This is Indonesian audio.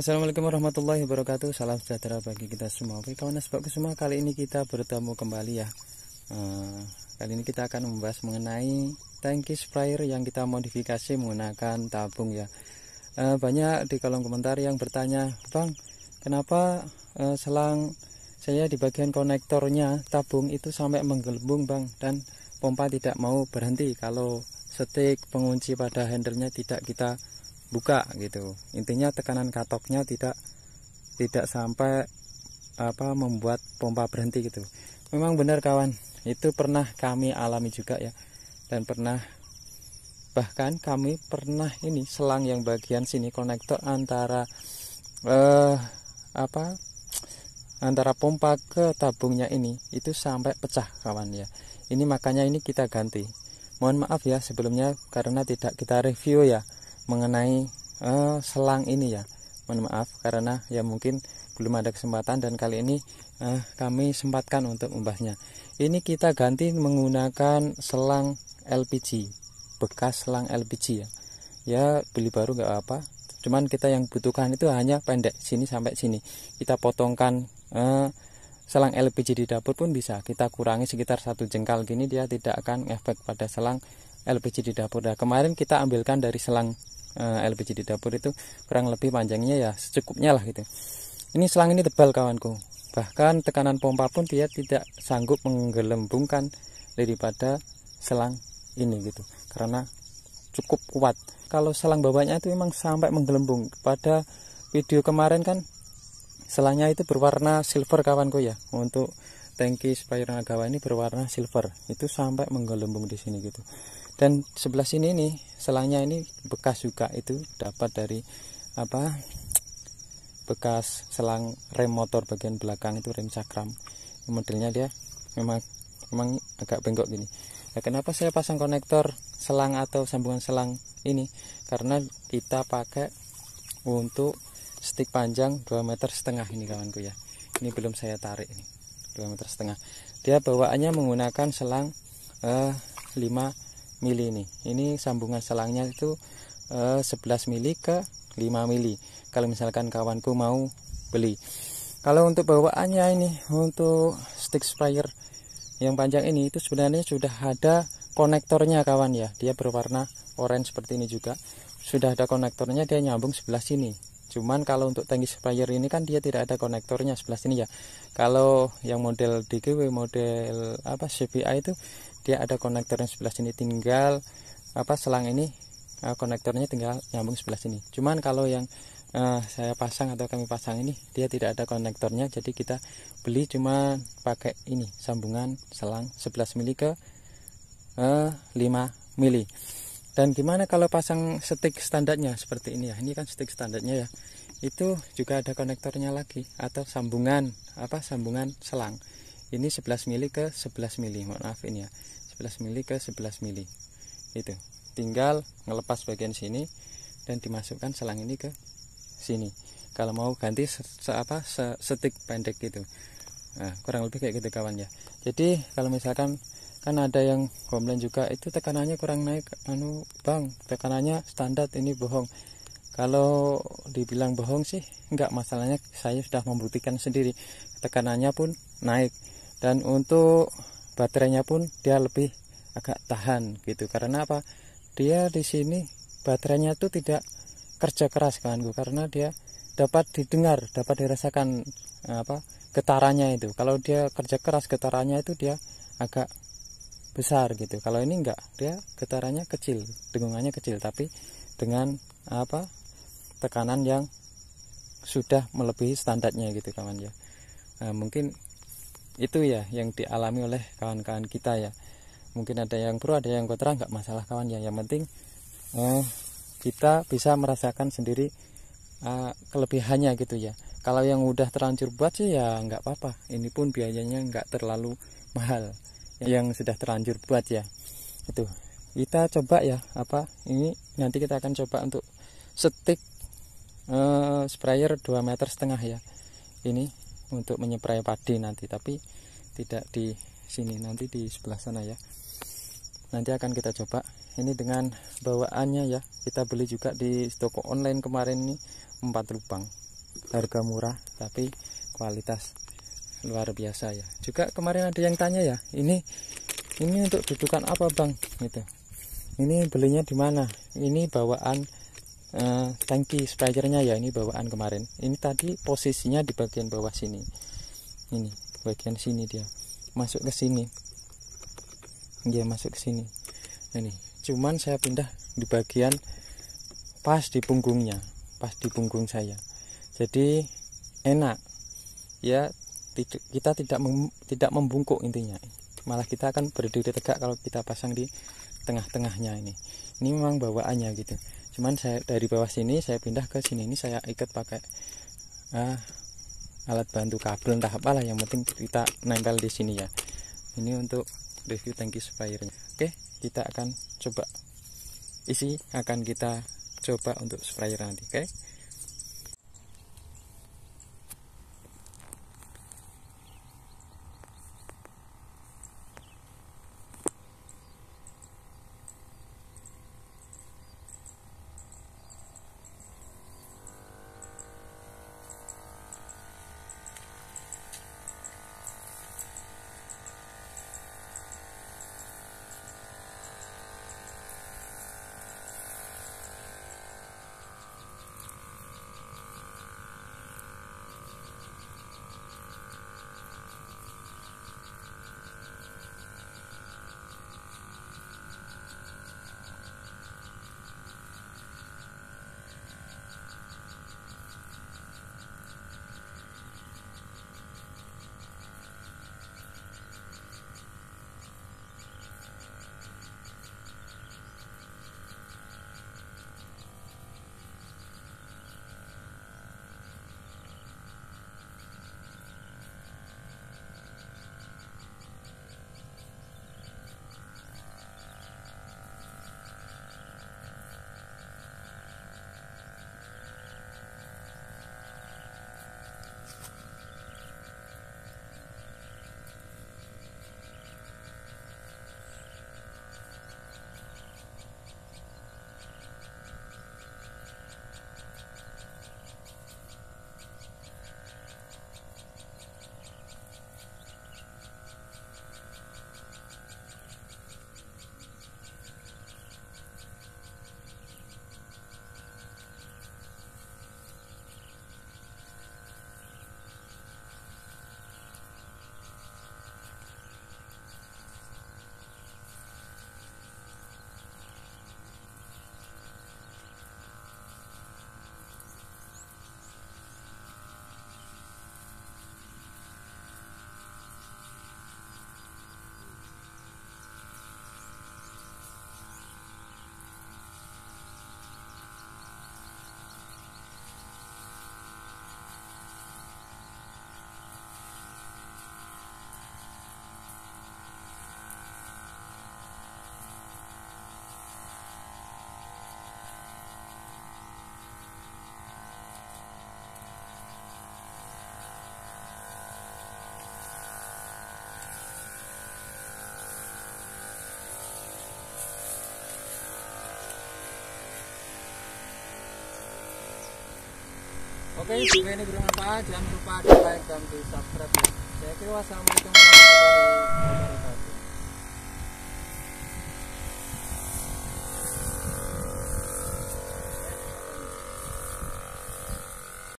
Assalamualaikum warahmatullahi wabarakatuh Salam sejahtera bagi kita semua Oke kawan sebab semua kali ini kita bertemu kembali ya eh, Kali ini kita akan membahas mengenai tangki sprayer yang kita modifikasi menggunakan tabung ya eh, Banyak di kolom komentar yang bertanya Bang kenapa eh, selang saya di bagian konektornya tabung itu sampai menggelembung bang Dan pompa tidak mau berhenti kalau setik pengunci pada handlenya tidak kita buka gitu intinya tekanan katoknya tidak tidak sampai apa membuat pompa berhenti gitu memang benar kawan itu pernah kami alami juga ya dan pernah bahkan kami pernah ini selang yang bagian sini konektor antara eh, apa antara pompa ke tabungnya ini itu sampai pecah kawan ya ini makanya ini kita ganti mohon maaf ya sebelumnya karena tidak kita review ya mengenai uh, selang ini ya mohon maaf karena ya mungkin belum ada kesempatan dan kali ini uh, kami sempatkan untuk membahasnya. Ini kita ganti menggunakan selang LPG, bekas selang LPG ya. Ya beli baru nggak apa, cuman kita yang butuhkan itu hanya pendek sini sampai sini. Kita potongkan eh, selang LPG di dapur pun bisa. Kita kurangi sekitar satu jengkal gini dia tidak akan efek pada selang LPG di dapur. Nah, kemarin kita ambilkan dari selang Eh, LPG di dapur itu kurang lebih panjangnya ya secukupnya lah gitu ini selang ini tebal kawanku bahkan tekanan pompa pun dia tidak sanggup menggelembungkan daripada selang ini gitu karena cukup kuat kalau selang bawahnya itu memang sampai menggelembung pada video kemarin kan selangnya itu berwarna silver kawanku ya untuk tangki agawa ini berwarna silver itu sampai menggelembung di sini gitu dan sebelah sini nih selangnya ini bekas juga itu dapat dari apa bekas selang rem motor bagian belakang itu rem cakram modelnya dia memang memang agak bengkok gini nah, kenapa saya pasang konektor selang atau sambungan selang ini karena kita pakai untuk stick panjang 2 meter setengah ini kawanku ya ini belum saya tarik ini 2 meter setengah dia bawaannya menggunakan selang eh, 5 mili ini ini sambungan selangnya itu eh, 11 mili ke 5 mili kalau misalkan kawanku mau beli kalau untuk bawaannya ini untuk stick sprayer yang panjang ini itu sebenarnya sudah ada konektornya kawan ya dia berwarna orange seperti ini juga sudah ada konektornya dia nyambung sebelah sini cuman kalau untuk tangki sprayer ini kan dia tidak ada konektornya sebelah sini ya kalau yang model DGW model apa CBI itu dia ada konektornya sebelah sini tinggal apa selang ini uh, konektornya tinggal nyambung sebelah sini cuman kalau yang uh, saya pasang atau kami pasang ini dia tidak ada konektornya jadi kita beli cuma pakai ini sambungan selang 11 mili ke uh, eh, 5 mili dan gimana kalau pasang stick standarnya seperti ini ya ini kan stick standarnya ya itu juga ada konektornya lagi atau sambungan apa sambungan selang ini 11 mili ke 11 mili mohon maaf ini ya 11 mili ke 11 mili itu tinggal ngelepas bagian sini dan dimasukkan selang ini ke sini kalau mau ganti se, se apa se, setik pendek gitu nah, kurang lebih kayak gitu kawan ya jadi kalau misalkan kan ada yang komplain juga itu tekanannya kurang naik anu bang tekanannya standar ini bohong kalau dibilang bohong sih enggak masalahnya saya sudah membuktikan sendiri tekanannya pun naik dan untuk baterainya pun dia lebih agak tahan gitu karena apa dia di sini baterainya itu tidak kerja keras kawanku karena dia dapat didengar dapat dirasakan eh, apa getarannya itu kalau dia kerja keras getarannya itu dia agak besar gitu kalau ini enggak dia getarannya kecil dengungannya kecil tapi dengan apa tekanan yang sudah melebihi standarnya gitu kawan ya nah, mungkin itu ya yang dialami oleh kawan-kawan kita ya mungkin ada yang pro ada yang kontra nggak masalah kawan ya yang penting eh, kita bisa merasakan sendiri eh, kelebihannya gitu ya kalau yang udah terlanjur buat sih ya nggak apa-apa ini pun biayanya nggak terlalu mahal yang sudah terlanjur buat ya itu kita coba ya apa ini nanti kita akan coba untuk stick eh, sprayer 2 meter setengah ya ini untuk menyeprai padi nanti tapi tidak di sini nanti di sebelah sana ya nanti akan kita coba ini dengan bawaannya ya kita beli juga di toko online kemarin ini 4 lubang harga murah tapi kualitas luar biasa ya juga kemarin ada yang tanya ya ini ini untuk dudukan apa bang gitu ini belinya di mana ini bawaan Eh, Tanki tangki sprayernya ya ini bawaan kemarin ini tadi posisinya di bagian bawah sini ini bagian sini dia masuk ke sini dia masuk ke sini ini cuman saya pindah di bagian pas di punggungnya pas di punggung saya jadi enak ya kita tidak mem, tidak membungkuk intinya malah kita akan berdiri tegak kalau kita pasang di tengah-tengahnya ini ini memang bawaannya gitu cuman saya dari bawah sini saya pindah ke sini ini saya ikat pakai uh, alat bantu kabel entah apalah yang penting kita nempel di sini ya ini untuk review tangki sprayernya oke kita akan coba isi akan kita coba untuk sprayer nanti oke okay? Oke, video ini bermanfaat. Jangan lupa di like dan di subscribe. Ya. Saya kira wassalamualaikum warahmatullahi wabarakatuh.